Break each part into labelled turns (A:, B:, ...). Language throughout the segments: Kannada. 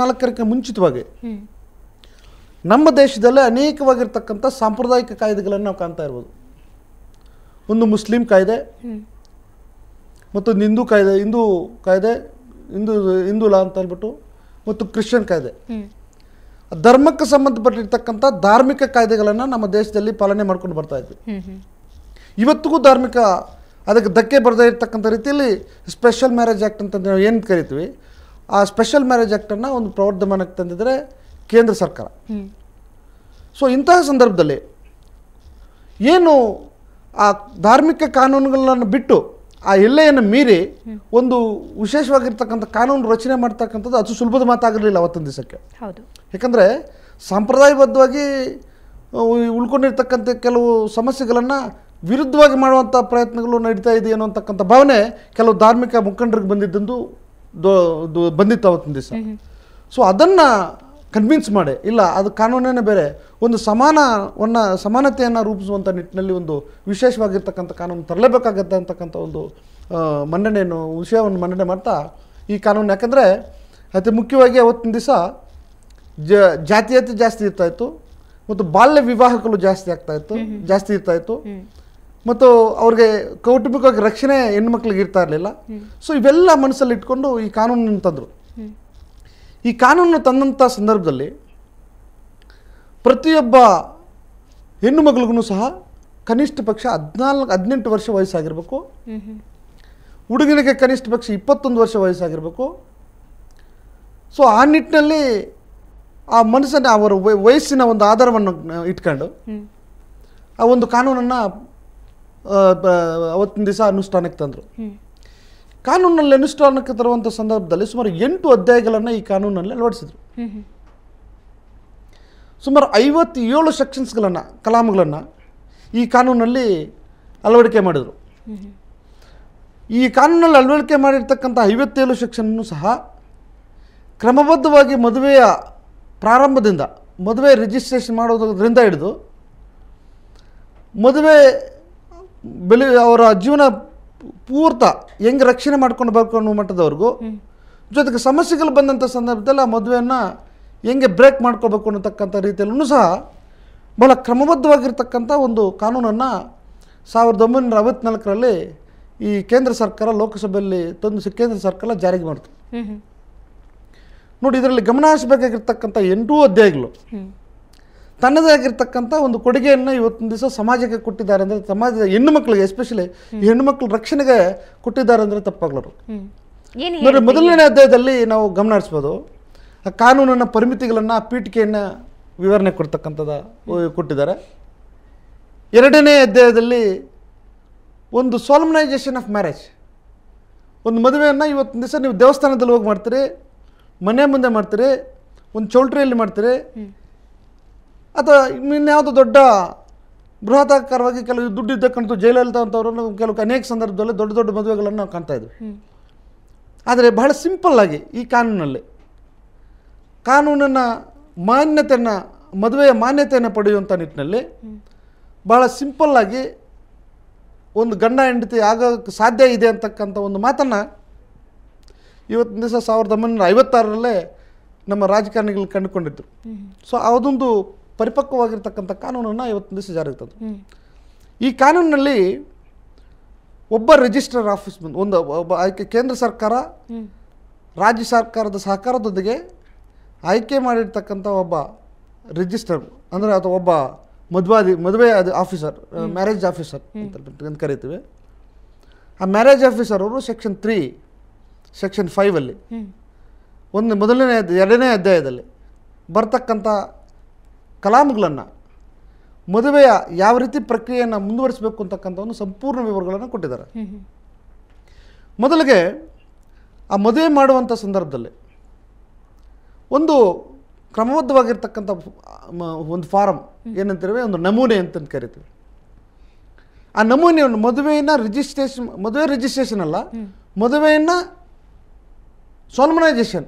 A: ಇಪ್ಪತ್ನಾಲ್ಕರಕ್ಕೆ ಮುಂಚಿತವಾಗಿ ನಮ್ಮ ದೇಶದಲ್ಲೇ ಅನೇಕವಾಗಿರ್ತಕ್ಕಂಥ ಸಾಂಪ್ರದಾಯಿಕ ಕಾಯ್ದೆಗಳನ್ನು ನಾವು ಕಾಣ್ತಾ ಇರ್ಬೋದು ಒಂದು ಮುಸ್ಲಿಂ ಕಾಯ್ದೆ ಮತ್ತು ಹಿಂದೂ ಕಾಯ್ದೆ ಹಿಂದೂ ಕಾಯ್ದೆ ಹಿಂದೂ ಹಿಂದೂ ಲಾ ಅಂತ ಹೇಳ್ಬಿಟ್ಟು ಮತ್ತು ಕ್ರಿಶ್ಚಿಯನ್ ಕಾಯ್ದೆ ಧರ್ಮಕ್ಕೆ ಸಂಬಂಧಪಟ್ಟಿರ್ತಕ್ಕಂಥ ಧಾರ್ಮಿಕ ಕಾಯ್ದೆಗಳನ್ನು ನಮ್ಮ ದೇಶದಲ್ಲಿ ಪಾಲನೆ ಮಾಡ್ಕೊಂಡು ಬರ್ತಾ ಇದ್ವಿ ಇವತ್ತಿಗೂ ಧಾರ್ಮಿಕ ಅದಕ್ಕೆ ಧಕ್ಕೆ ಬರದೇ ಇರತಕ್ಕಂಥ ರೀತಿಯಲ್ಲಿ ಸ್ಪೆಷಲ್ ಮ್ಯಾರೇಜ್ ಆ್ಯಕ್ಟ್ ಅಂತ ನಾವು ಏನು ಕರಿತೀವಿ ಆ ಸ್ಪೆಷಲ್ ಮ್ಯಾರೇಜ್ ಆ್ಯಕ್ಟನ್ನು ಒಂದು ಪ್ರವರ್ಧಮಾನಕ್ಕೆ ತಂದಿದ್ರೆ ಕೇಂದ್ರ ಸರ್ಕಾರ ಸೊ ಇಂತಹ ಸಂದರ್ಭದಲ್ಲಿ ಏನು ಆ ಧಾರ್ಮಿಕ ಕಾನೂನುಗಳನ್ನು ಬಿಟ್ಟು ಆ ಎಲ್ಲೆಯನ್ನು ಮೀರಿ ಒಂದು ವಿಶೇಷವಾಗಿರ್ತಕ್ಕಂಥ ಕಾನೂನು ರಚನೆ ಮಾಡ್ತಕ್ಕಂಥದ್ದು ಅದು ಸುಲಭದ ಮಾತಾಗಿರಲಿಲ್ಲ ಅವತ್ತೊಂದು ದಿವಸಕ್ಕೆ ಹೌದು ಯಾಕಂದರೆ ಸಾಂಪ್ರದಾಯಬದ್ಧವಾಗಿ ಉಳ್ಕೊಂಡಿರ್ತಕ್ಕಂಥ ಕೆಲವು ಸಮಸ್ಯೆಗಳನ್ನು ವಿರುದ್ಧವಾಗಿ ಮಾಡುವಂಥ ಪ್ರಯತ್ನಗಳು ನಡೀತಾ ಇದೆ ಅನ್ನೋತಕ್ಕಂಥ ಭಾವನೆ ಕೆಲವು ಧಾರ್ಮಿಕ ಮುಖಂಡರಿಗೆ ಬಂದಿದ್ದಂದು ಬಂದಿತ್ತು ಅವತ್ತಿನ ದಿವಸ ಸೊ ಅದನ್ನು ಕನ್ವಿನ್ಸ್ ಮಾಡಿ ಇಲ್ಲ ಅದು ಕಾನೂನೇ ಬೇರೆ ಒಂದು ಸಮಾನವನ್ನು ಸಮಾನತೆಯನ್ನು ರೂಪಿಸುವಂಥ ನಿಟ್ಟಿನಲ್ಲಿ ಒಂದು ವಿಶೇಷವಾಗಿರ್ತಕ್ಕಂಥ ಕಾನೂನು ತರಲೇಬೇಕಾಗತ್ತೆ ಅಂತಕ್ಕಂಥ ಒಂದು ಮನ್ನಣೆಯನ್ನು ವಿಷಯವನ್ನು ಮನ್ನಣೆ ಮಾಡ್ತಾ ಈ ಕಾನೂನು ಯಾಕಂದರೆ ಅತಿ ಮುಖ್ಯವಾಗಿ ಅವತ್ತಿನ ದಿವಸ ಜ ಜಾತೀಯತೆ ಜಾಸ್ತಿ ಇರ್ತಾಯಿತ್ತು ಮತ್ತು ಬಾಲ್ಯ ವಿವಾಹಗಳು ಜಾಸ್ತಿ ಆಗ್ತಾಯಿತ್ತು ಜಾಸ್ತಿ ಇರ್ತಾಯಿತ್ತು ಮತ್ತು ಅವ್ರಿಗೆ ಕೌಟುಂಬಿಕವಾಗಿ ರಕ್ಷಣೆ ಹೆಣ್ಮಕ್ಳಿಗೆ ಇರ್ತಾ ಇರಲಿಲ್ಲ ಸೊ ಇವೆಲ್ಲ ಮನಸ್ಸಲ್ಲಿ ಇಟ್ಕೊಂಡು ಈ ಕಾನೂನನ್ನು ತಂದರು ಈ ಕಾನೂನನ್ನು ತಂದಂಥ ಸಂದರ್ಭದಲ್ಲಿ ಪ್ರತಿಯೊಬ್ಬ ಹೆಣ್ಣು ಮಗಳಿಗೂ ಸಹ ಕನಿಷ್ಠ ಪಕ್ಷ ಹದಿನಾಲ್ಕು ಹದಿನೆಂಟು ವರ್ಷ ವಯಸ್ಸಾಗಿರಬೇಕು ಹುಡುಗನಿಗೆ ಕನಿಷ್ಠ ಪಕ್ಷ ಇಪ್ಪತ್ತೊಂದು ವರ್ಷ ವಯಸ್ಸಾಗಿರಬೇಕು ಸೊ ಆ ನಿಟ್ಟಿನಲ್ಲಿ ಆ ಮನಸ್ಸನ್ನು ಅವರ ವಯಸ್ಸಿನ ಒಂದು ಆಧಾರವನ್ನು ಇಟ್ಕೊಂಡು ಆ ಒಂದು ಕಾನೂನನ್ನು ಅವತ್ತಿನ ದಿವಸ ಅನುಷ್ಠಾನಕ್ಕೆ ತಂದರು ಕಾನೂನಲ್ಲಿ ಅನುಷ್ಠಾನಕ್ಕೆ ತರುವಂಥ ಸಂದರ್ಭದಲ್ಲಿ ಸುಮಾರು ಎಂಟು ಅಧ್ಯಾಯಗಳನ್ನು ಈ ಕಾನೂನಲ್ಲಿ ಅಳವಡಿಸಿದರು ಸುಮಾರು ಐವತ್ತೇಳು ಸೆಕ್ಷನ್ಸ್ಗಳನ್ನು ಕಲಾಮ್ಗಳನ್ನು ಈ ಕಾನೂನಲ್ಲಿ ಅಳವಡಿಕೆ ಮಾಡಿದರು ಈ ಕಾನೂನಲ್ಲಿ ಅಳವಡಿಕೆ ಮಾಡಿರ್ತಕ್ಕಂಥ ಐವತ್ತೇಳು ಸೆಕ್ಷನ್ನು ಸಹ ಕ್ರಮಬದ್ಧವಾಗಿ ಮದುವೆಯ ಪ್ರಾರಂಭದಿಂದ ಮದುವೆ ರಿಜಿಸ್ಟ್ರೇಷನ್ ಮಾಡೋದ್ರಿಂದ ಹಿಡಿದು ಮದುವೆ ಬೆಲೆ ಅವರ ಜೀವನ ಪೂರ್ತ ಹೆಂಗೆ ರಕ್ಷಣೆ ಮಾಡ್ಕೊಂಡು ಬರ್ಕೊ ಅನ್ನೋ ಮಟ್ಟದವ್ರಿಗೂ ಜೊತೆಗೆ ಸಮಸ್ಯೆಗಳು ಬಂದಂಥ ಸಂದರ್ಭದಲ್ಲಿ ಆ ಮದುವೆಯನ್ನು ಹೆಂಗೆ ಬ್ರೇಕ್ ಮಾಡ್ಕೋಬೇಕು ಅನ್ನತಕ್ಕಂಥ ರೀತಿಯಲ್ಲೂ ಸಹ ಬಹಳ ಕ್ರಮಬದ್ಧವಾಗಿರ್ತಕ್ಕಂಥ ಒಂದು ಕಾನೂನನ್ನು ಸಾವಿರದ ಒಂಬೈನೂರ ಅರವತ್ನಾಲ್ಕರಲ್ಲಿ ಈ ಕೇಂದ್ರ ಸರ್ಕಾರ ಲೋಕಸಭೆಯಲ್ಲಿ ತಂದು ಕೇಂದ್ರ ಸರ್ಕಾರ ಜಾರಿಗೆ ಮಾಡ್ತು ನೋಡಿ ಇದರಲ್ಲಿ ಗಮನ ಹರಿಸಬೇಕಾಗಿರ್ತಕ್ಕಂಥ ಎಂಟೂ ಅಧ್ಯಾಯಗಳು ತನ್ನದೇ ಆಗಿರ್ತಕ್ಕಂಥ ಒಂದು ಕೊಡುಗೆಯನ್ನು ಇವತ್ತಿನ ದಿವಸ ಸಮಾಜಕ್ಕೆ ಕೊಟ್ಟಿದ್ದಾರೆ ಅಂದರೆ ಸಮಾಜದ ಹೆಣ್ಣು ಮಕ್ಕಳಿಗೆ ಎಸ್ಪೆಷಲಿ ಹೆಣ್ಣು ರಕ್ಷಣೆಗೆ ಕೊಟ್ಟಿದ್ದಾರೆ ಅಂದರೆ ತಪ್ಪಾಗ್ಲರು
B: ನೋಡಿ ಮೊದಲನೇ ಅಧ್ಯಾಯದಲ್ಲಿ
A: ನಾವು ಗಮನ ಹರಿಸ್ಬೋದು ಕಾನೂನನ್ನು ಪರಿಮಿತಿಗಳನ್ನು ಪೀಠಿಕೆಯನ್ನು ವಿವರಣೆ ಕೊಡ್ತಕ್ಕಂಥದ್ದು ಕೊಟ್ಟಿದ್ದಾರೆ ಎರಡನೇ ಅಧ್ಯಾಯದಲ್ಲಿ ಒಂದು ಸೋಲ್ಮನೈಸೇಷನ್ ಆಫ್ ಮ್ಯಾರೇಜ್ ಒಂದು ಮದುವೆಯನ್ನು ಇವತ್ತಿನ ದಿವಸ ನೀವು ದೇವಸ್ಥಾನದಲ್ಲಿ ಹೋಗಿ ಮಾಡ್ತೀರಿ ಮನೆ ಮುಂದೆ ಮಾಡ್ತೀರಿ ಒಂದು ಚೌಲ್ಟ್ರಿಯಲ್ಲಿ ಮಾಡ್ತೀರಿ ಅಥವಾ ಇನ್ಯಾವುದೋ ದೊಡ್ಡ ಬೃಹತಾಕಾರವಾಗಿ ಕೆಲವು ದುಡ್ಡು ಇದ್ದಕ್ಕಂಥ ಜಯಲಲಿತಾ ಅಂತವ್ರನ್ನು ಕೆಲವು ಅನೇಕ ಸಂದರ್ಭದಲ್ಲಿ ದೊಡ್ಡ ದೊಡ್ಡ ಮದುವೆಗಳನ್ನು ನಾವು ಕಾಣ್ತಾ ಇದ್ವಿ ಆದರೆ ಬಹಳ ಸಿಂಪಲ್ಲಾಗಿ ಈ ಕಾನೂನಲ್ಲಿ ಕಾನೂನನ್ನು ಮಾನ್ಯತೆಯನ್ನು ಮದುವೆಯ ಮಾನ್ಯತೆಯನ್ನು ಪಡೆಯುವಂಥ ನಿಟ್ಟಿನಲ್ಲಿ ಭಾಳ ಸಿಂಪಲ್ಲಾಗಿ ಒಂದು ಗಂಡ ಹೆಂಡತಿ ಆಗೋಕ್ಕೆ ಸಾಧ್ಯ ಇದೆ ಅಂತಕ್ಕಂಥ ಒಂದು ಮಾತನ್ನು ಇವತ್ತಿನ ದಿವಸ ಸಾವಿರದ ಒಂಬೈನೂರ ಐವತ್ತಾರರಲ್ಲೇ ನಮ್ಮ ರಾಜಕಾರಣಿಗಳು ಕಂಡುಕೊಂಡಿದ್ದರು ಸೊ ಅದೊಂದು ಪರಿಪಕ್ವವಾಗಿರ್ತಕ್ಕಂಥ ಕಾನೂನನ್ನು ಇವತ್ತಿನ ದಿವಸ ಜಾರಿಗೆ ಇರ್ತದೆ ಈ ಕಾನೂನಿನಲ್ಲಿ ಒಬ್ಬ ರಿಜಿಸ್ಟ್ರರ್ ಆಫೀಸ್ ಬಂದು ಒಂದು ಒಬ್ಬ ಆಯ್ಕೆ ಕೇಂದ್ರ ಸರ್ಕಾರ ರಾಜ್ಯ ಸರ್ಕಾರದ ಸಹಕಾರದೊಂದಿಗೆ ಆಯ್ಕೆ ಮಾಡಿರ್ತಕ್ಕಂಥ ಒಬ್ಬ ರಿಜಿಸ್ಟರ್ ಅಂದರೆ ಅಥವಾ ಒಬ್ಬ ಮದುವಾದಿ ಮದುವೆ ಅದು ಆಫೀಸರ್ ಮ್ಯಾರೇಜ್ ಆಫೀಸರ್ ಅಂತ ಕರಿತೀವಿ ಆ ಮ್ಯಾರೇಜ್ ಆಫೀಸರ್ ಅವರು ಸೆಕ್ಷನ್ ತ್ರೀ ಸೆಕ್ಷನ್ ಫೈವಲ್ಲಿ ಒಂದು ಮೊದಲನೇ ಎರಡನೇ ಅಧ್ಯಾಯದಲ್ಲಿ ಬರ್ತಕ್ಕಂಥ ಕಲಾಮ್ಗಳನ್ನು ಮದುವೆಯ ಯಾವ ರೀತಿ ಪ್ರಕ್ರಿಯೆಯನ್ನು ಮುಂದುವರಿಸಬೇಕು ಅಂತಕ್ಕಂಥ ಒಂದು ಸಂಪೂರ್ಣ ವಿವರಗಳನ್ನು ಕೊಟ್ಟಿದ್ದಾರೆ ಮೊದಲಿಗೆ ಆ ಮದುವೆ ಮಾಡುವಂಥ ಸಂದರ್ಭದಲ್ಲಿ ಒಂದು ಕ್ರಮಬದ್ಧವಾಗಿರ್ತಕ್ಕಂಥ ಒಂದು ಫಾರಮ್ ಏನಂತೇಳಿ ಒಂದು ನಮೂನೆ ಅಂತಂದು ಕರಿತೀವಿ ಆ ನಮೂನೆಯನ್ನು ಮದುವೆಯ ಮದುವೆಯನ್ನು ರಿಜಿಸ್ಟ್ರೇಷನ್ ಮದುವೆ ರಿಜಿಸ್ಟ್ರೇಷನ್ ಅಲ್ಲ ಮದುವೆಯನ್ನು ಸೋಲ್ಮನೈಸೇಷನ್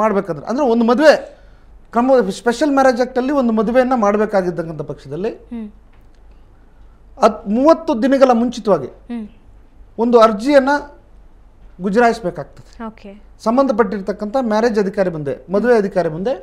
A: ಮಾಡಬೇಕಂದ್ರೆ ಅಂದರೆ ಒಂದು ಮದುವೆ ಕ್ರಮ ಸ್ಪೆಷಲ್ ಮ್ಯಾರೇಜ್ ಅಲ್ಲಿ ಒಂದು ಮದುವೆಯನ್ನು ಮಾಡಬೇಕಾಗಿದ್ದಂಥ ಪಕ್ಷದಲ್ಲಿ ಹತ್ ಮೂವತ್ತು ದಿನಗಳ ಮುಂಚಿತವಾಗಿ ಒಂದು ಅರ್ಜಿಯನ್ನು ಗುಜರಾಯಿಸಬೇಕಾಗ್ತದೆ ಸಂಬಂಧಪಟ್ಟಿರ್ತಕ್ಕಂಥ ಮ್ಯಾರೇಜ್ ಅಧಿಕಾರಿ ಮುಂದೆ ಮದುವೆ ಅಧಿಕಾರಿ ಮುಂದೆ